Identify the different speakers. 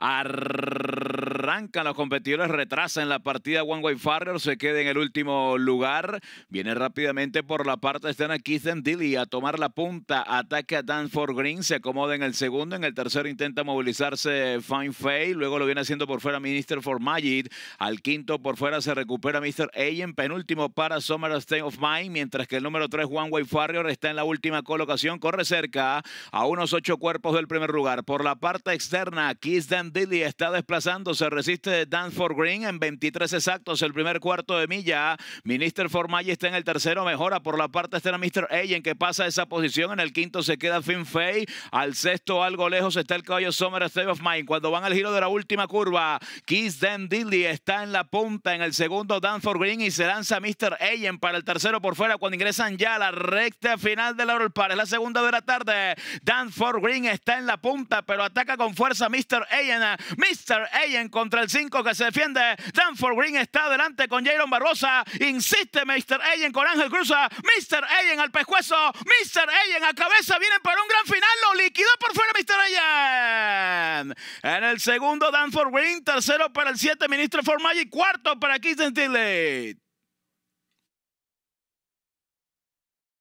Speaker 1: Arr- arrancan los competidores, retrasan la partida. One Way Farrier se queda en el último lugar. Viene rápidamente por la parte externa Keith and Dilly a tomar la punta. Ataque a Danford Green, se acomoda en el segundo. En el tercero intenta movilizarse Fine Fay. Luego lo viene haciendo por fuera Minister for Magic. Al quinto por fuera se recupera Mr. A penúltimo para Summer State of Mine. Mientras que el número tres One Way Farrier está en la última colocación. Corre cerca a unos ocho cuerpos del primer lugar. Por la parte externa, Keith and Dilly está desplazándose resiste Danford Green en 23 exactos el primer cuarto de milla. Minister Formay está en el tercero, mejora por la parte externa Mr. Agen que pasa esa posición. En el quinto se queda Finn Fay. Al sexto, algo lejos, está el caballo Summer State of Mind. Cuando van al giro de la última curva, Kiss Dan Dilly está en la punta. En el segundo, Danford Green y se lanza Mr. Ayen para el tercero por fuera cuando ingresan ya a la recta final de la Par. Es la segunda de la tarde. Danford Green está en la punta, pero ataca con fuerza Mr. Ayen. Mr. Ayen con contra el 5 que se defiende. Danford Green está adelante con Jaron Barbosa. Insiste Mr. Allen con Ángel Cruz. Mr. Allen al pescuezo. Mr. Allen a cabeza. Vienen para un gran final. Lo liquidó por fuera Mr. Allen. En el segundo, Danford Green. Tercero para el 7, Ministro Formal. Y cuarto para Keith Tillet.